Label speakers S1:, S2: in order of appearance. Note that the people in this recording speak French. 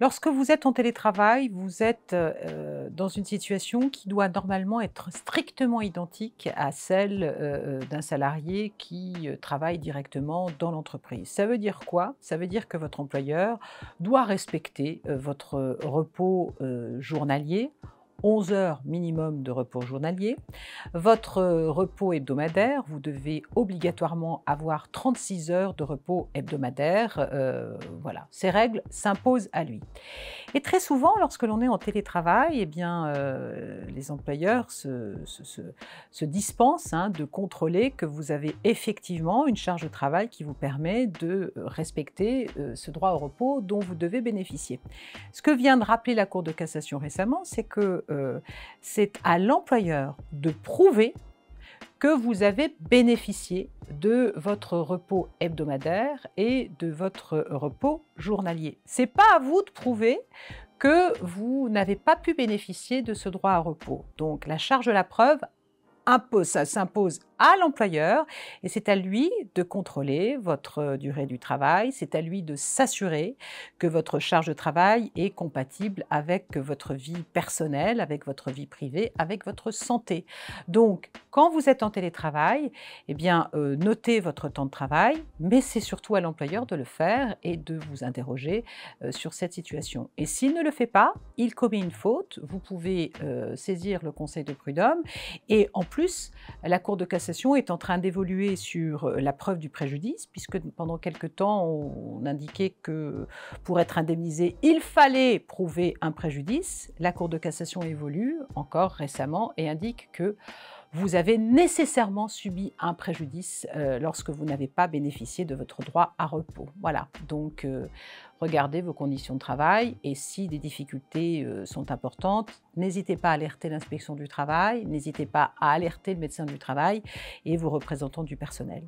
S1: Lorsque vous êtes en télétravail, vous êtes euh, euh, dans une situation qui doit normalement être strictement identique à celle euh, d'un salarié qui travaille directement dans l'entreprise. Ça veut dire quoi Ça veut dire que votre employeur doit respecter votre repos journalier, 11 heures minimum de repos journalier. Votre euh, repos hebdomadaire, vous devez obligatoirement avoir 36 heures de repos hebdomadaire. Euh, voilà, ces règles s'imposent à lui. Et très souvent, lorsque l'on est en télétravail, eh bien, euh, les employeurs se, dispensent hein, de contrôler que vous avez effectivement une charge de travail qui vous permet de respecter euh, ce droit au repos dont vous devez bénéficier. Ce que vient de rappeler la Cour de cassation récemment, c'est que euh, c'est à l'employeur de prouver que vous avez bénéficié de votre repos hebdomadaire et de votre repos journalier. C'est pas à vous de prouver que vous n'avez pas pu bénéficier de ce droit à repos. Donc la charge de la preuve s'impose à l'employeur et c'est à lui de contrôler votre euh, durée du travail, c'est à lui de s'assurer que votre charge de travail est compatible avec votre vie personnelle, avec votre vie privée, avec votre santé. Donc, quand vous êtes en télétravail, eh bien, euh, notez votre temps de travail, mais c'est surtout à l'employeur de le faire et de vous interroger euh, sur cette situation. Et s'il ne le fait pas, il commet une faute, vous pouvez saisir le conseil de prud'homme et en plus, la Cour de cassation Cassation est en train d'évoluer sur euh, la preuve du préjudice, puisque pendant quelque temps, on indiquait que pour être indemnisé, il fallait prouver un préjudice. La Cour de cassation évolue encore récemment et indique que vous avez nécessairement subi un préjudice euh, lorsque vous n'avez pas bénéficié de votre droit à repos. Voilà, donc euh, regardez vos conditions de travail et si des difficultés euh, sont importantes, n'hésitez pas à alerter l'inspection du travail, n'hésitez pas à alerter le médecin du travail et vos représentants du personnel.